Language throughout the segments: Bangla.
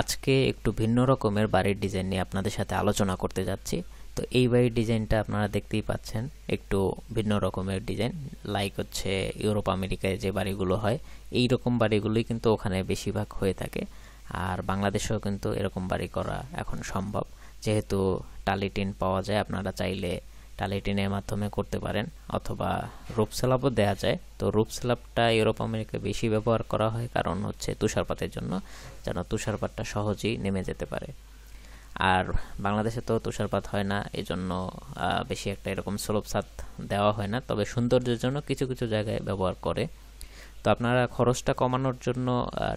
আজকে একটু ভিন্ন রকমের বাড়ির ডিজাইন নিয়ে আপনাদের সাথে আলোচনা করতে যাচ্ছি তো এই বাড়ির ডিজাইনটা আপনারা দেখতেই পাচ্ছেন একটু ভিন্ন রকমের ডিজাইন লাইক হচ্ছে ইউরোপ আমেরিকায় যে বাড়িগুলো হয় এই রকম বাড়িগুলোই কিন্তু ওখানে বেশিরভাগ হয়ে থাকে আর বাংলাদেশেও কিন্তু এরকম বাড়ি করা এখন সম্ভব যেহেতু টালি টিন পাওয়া যায় আপনারা চাইলে টালেটিনের মাধ্যমে করতে পারেন অথবা রূপসেলাপও দেওয়া যায় তো রূপসেলাপটা ইউরোপ আমেরিকায় বেশি ব্যবহার করা হয় কারণ হচ্ছে তুষারপাতের জন্য যেন তুষারপাতটা সহজেই নেমে যেতে পারে আর বাংলাদেশে তো তুষারপাত হয় না এজন্য বেশি একটা এরকম স্লোপসাত দেওয়া হয় না তবে সৌন্দর্যের জন্য কিছু কিছু জায়গায় ব্যবহার করে তো আপনারা খরচটা কমানোর জন্য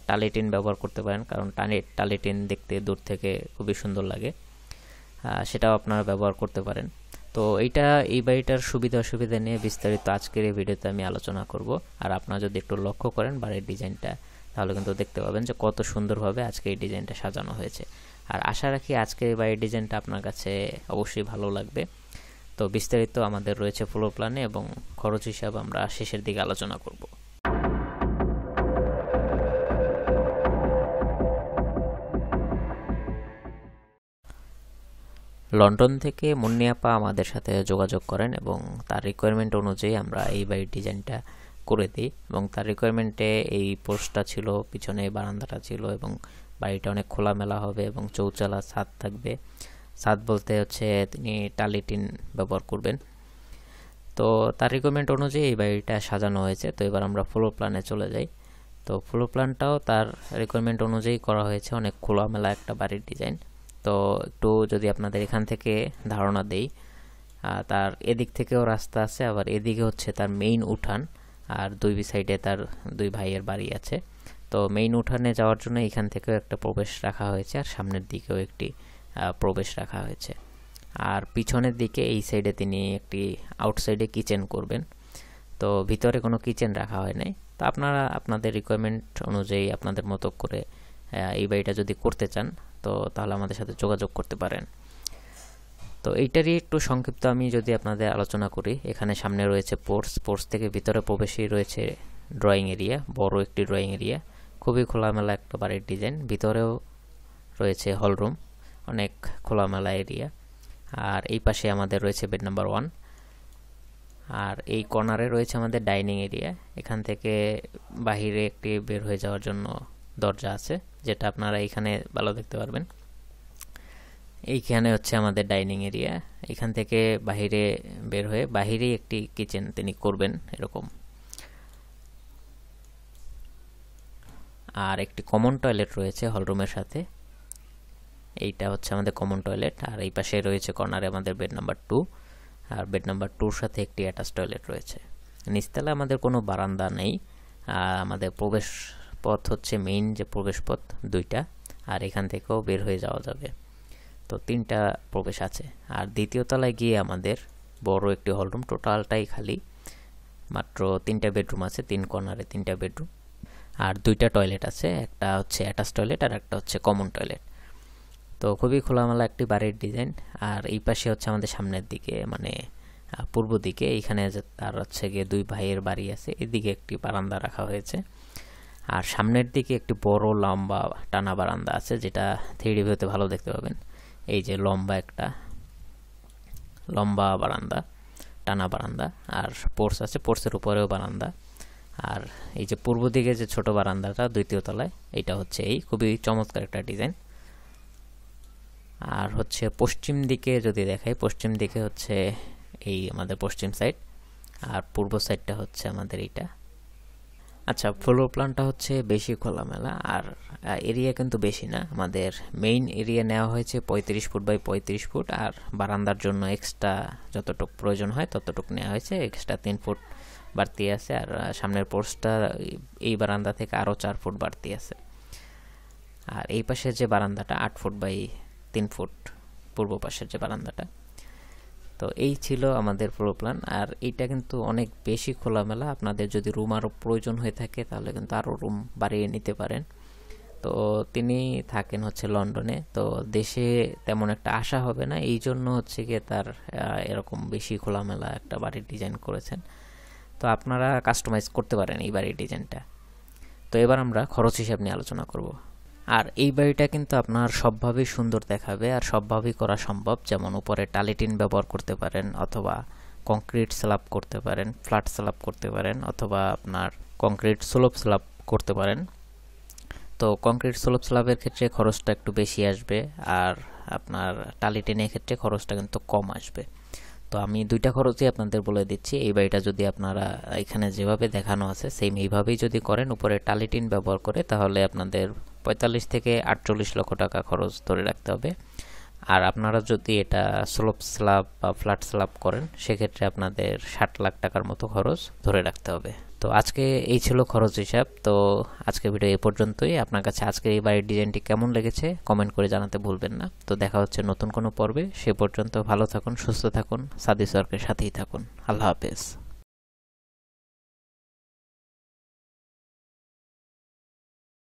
টালেটিন ব্যবহার করতে পারেন কারণ টালে টালেটিন দেখতে দূর থেকে খুবই সুন্দর লাগে সেটাও আপনারা ব্যবহার করতে পারেন তো এইটা এই বাড়িটার সুবিধা অসুবিধা নিয়ে বিস্তারিত আজকের এই ভিডিওতে আমি আলোচনা করব আর আপনারা যদি একটু লক্ষ্য করেন বাড়ির ডিজাইনটা তাহলে কিন্তু দেখতে পাবেন যে কত সুন্দরভাবে আজকে এই ডিজাইনটা সাজানো হয়েছে আর আশা রাখি আজকের এই বাড়ির ডিজাইনটা আপনার কাছে অবশ্যই ভালো লাগবে তো বিস্তারিত আমাদের রয়েছে ফ্লোর প্ল্যানে এবং খরচ হিসাব আমরা শেষের দিকে আলোচনা করব লন্ডন থেকে মুন্নিয়াপা আমাদের সাথে যোগাযোগ করেন এবং তার রিকোয়ারমেন্ট অনুযায়ী আমরা এই বাড়ির ডিজাইনটা করে দিই এবং তার রিকোয়ারমেন্টে এই পোস্টটা ছিল পিছনে বারান্দাটা ছিল এবং বাড়িটা অনেক খোলামেলা হবে এবং চৌচালা ছাদ থাকবে ছাদ বলতে হচ্ছে তিনি টালি টিন ব্যবহার করবেন তো তার রিকোয়ারমেন্ট অনুযায়ী এই বাড়িটা সাজানো হয়েছে তো এবার আমরা ফ্লোর প্ল্যানে চলে যাই তো ফ্লোর প্ল্যানটাও তার রিকোয়ারমেন্ট অনুযায়ী করা হয়েছে অনেক খোলামেলা একটা বাড়ির ডিজাইন তো টু যদি আপনাদের এখান থেকে ধারণা দেই তার এদিক থেকেও রাস্তা আছে আবার এদিকে হচ্ছে তার মেইন উঠান আর দুই সাইডে তার দুই ভাইয়ের বাড়ি আছে তো মেইন উঠানে যাওয়ার জন্য এখান থেকেও একটা প্রবেশ রাখা হয়েছে আর সামনের দিকেও একটি প্রবেশ রাখা হয়েছে আর পিছনের দিকে এই সাইডে তিনি একটি আউটসাইডে কিচেন করবেন তো ভিতরে কোনো কিচেন রাখা হয় নাই তো আপনারা আপনাদের রিকোয়ারমেন্ট অনুযায়ী আপনাদের মতো করে এই বাড়িটা যদি করতে চান তো তাহলে আমাদের সাথে যোগাযোগ করতে পারেন তো এইটারই একটু সংক্ষিপ্ত আমি যদি আপনাদের আলোচনা করি এখানে সামনে রয়েছে পোর্টস পোর্টস থেকে ভিতরে প্রবেশেই রয়েছে ড্রয়িং এরিয়া বড় একটি ড্রয়িং এরিয়া খুবই খোলামেলা একটা বাড়ির ডিজাইন ভিতরেও রয়েছে হলরুম অনেক খোলামেলা এরিয়া আর এই পাশে আমাদের রয়েছে বেড নাম্বার ওয়ান আর এই কর্নারে রয়েছে আমাদের ডাইনিং এরিয়া এখান থেকে বাহিরে একটি বের হয়ে যাওয়ার জন্য দরজা আছে যেটা আপনারা এখানে ভালো দেখতে পারবেন এইখানে হচ্ছে আমাদের ডাইনিং এরিয়া এখান থেকে বাহিরে বের হয়ে বাহিরেই একটি কিচেন তিনি করবেন এরকম আর একটি কমন টয়লেট রয়েছে হলরুমের সাথে এইটা হচ্ছে আমাদের কমন টয়লেট আর এই পাশে রয়েছে কর্নারে আমাদের বেড নাম্বার টু আর বেড নাম্বার টুর সাথে একটি অ্যাটাচ টয়লেট রয়েছে নিচতলা আমাদের কোনো বারান্দা নেই আর আমাদের প্রবেশ পথ হচ্ছে মেইন যে প্রবেশপথ দুইটা আর এখান থেকেও বের হয়ে যাওয়া যাবে তো তিনটা প্রবেশ আছে আর দ্বিতীয় তলায় গিয়ে আমাদের বড় একটি হলরুম টোটালটাই খালি মাত্র তিনটা বেডরুম আছে তিন কর্নারে তিনটা বেডরুম আর দুইটা টয়লেট আছে একটা হচ্ছে অ্যাটাচ টয়লেট আর একটা হচ্ছে কমন টয়লেট তো খুবই খোলামেলা একটি বাড়ির ডিজাইন আর এই পাশে হচ্ছে আমাদের সামনের দিকে মানে পূর্ব দিকে এখানে তার হচ্ছে গিয়ে দুই ভাইয়ের বাড়ি আছে এদিকে একটি বারান্দা রাখা হয়েছে আর সামনের দিকে একটি বড় লম্বা টানা বারান্দা আছে যেটা থ্রিডি ভিউতে ভালো দেখতে পাবেন এই যে লম্বা একটা লম্বা বারান্দা টানা বারান্দা আর পোর্স আছে পোর্সের উপরেও বারান্দা আর এই যে পূর্ব দিকে যে ছোট বারান্দাটা দ্বিতীয় তলায় এটা হচ্ছে এই খুবই চমৎকার একটা ডিজাইন আর হচ্ছে পশ্চিম দিকে যদি দেখাই পশ্চিম দিকে হচ্ছে এই আমাদের পশ্চিম সাইড আর পূর্ব সাইডটা হচ্ছে আমাদের এইটা আচ্ছা ফ্লোর প্ল্যানটা হচ্ছে বেশি খোলামেলা আর এরিয়া কিন্তু বেশি না আমাদের মেইন এরিয়া নেওয়া হয়েছে পঁয়ত্রিশ ফুট বাই পঁয়ত্রিশ ফুট আর বারান্দার জন্য এক্সট্রা যতটুক প্রয়োজন হয় ততটুকু নেওয়া হয়েছে এক্সট্রা তিন ফুট বাড়তি আছে আর সামনের পোস্টটা এই বারান্দা থেকে আরও চার ফুট বাড়তি আছে আর এই পাশের যে বারান্দাটা আট ফুট বাই তিন ফুট পূর্ব পাশের যে বারান্দাটা তো এই ছিল আমাদের ফ্লোর প্ল্যান আর এটা কিন্তু অনেক বেশি খোলামেলা আপনাদের যদি রুম আরও প্রয়োজন হয়ে থাকে তাহলে কিন্তু আরও রুম বাড়িয়ে নিতে পারেন তো তিনি থাকেন হচ্ছে লন্ডনে তো দেশে তেমন একটা আশা হবে না এই জন্য হচ্ছে গিয়ে তার এরকম বেশি খোলামেলা একটা বাড়ির ডিজাইন করেছেন তো আপনারা কাস্টমাইজ করতে পারেন এই বাড়ির ডিজাইনটা তো এবার আমরা খরচ হিসাব নিয়ে আলোচনা করব আর এই বাড়িটা কিন্তু আপনার সবভাবেই সুন্দর দেখাবে আর সবভাবেই করা সম্ভব যেমন উপরে টালিটিন ব্যবহার করতে পারেন অথবা কংক্রিট স্ল্যাব করতে পারেন ফ্ল্যাট স্ল্যাব করতে পারেন অথবা আপনার কংক্রিট স্লোপ স্ল্যাব করতে পারেন তো কংক্রিট স্লোপ স্ল্যাবের ক্ষেত্রে খরচটা একটু বেশি আসবে আর আপনার টালিটিনের ক্ষেত্রে খরচটা কিন্তু কম আসবে তো আমি দুইটা খরচই আপনাদের বলে দিচ্ছি এই বাড়িটা যদি আপনারা এখানে যেভাবে দেখানো আছে সেম এইভাবেই যদি করেন উপরে টালিটিন ব্যবহার করে তাহলে আপনাদের পঁয়তাল্লিশ থেকে আটচল্লিশ লক্ষ টাকা খরচ ধরে রাখতে হবে আর আপনারা যদি এটা স্লোপ স্ল্যাব বা ফ্ল্যাট স্ল্যাব করেন সেক্ষেত্রে আপনাদের ষাট লাখ টাকার মতো খরচ ধরে রাখতে হবে তো আজকে এই ছিল খরচ হিসাব তো আজকে ভিডিও এ পর্যন্তই আপনার কাছে আজকের এই বাড়ির ডিজাইনটি কেমন লেগেছে কমেন্ট করে জানাতে ভুলবেন না তো দেখা হচ্ছে নতুন কোনো পর্বে সে পর্যন্ত ভালো থাকুন সুস্থ থাকুন সাদি সরকারের সাথেই থাকুন আল্লাহ হাফেজ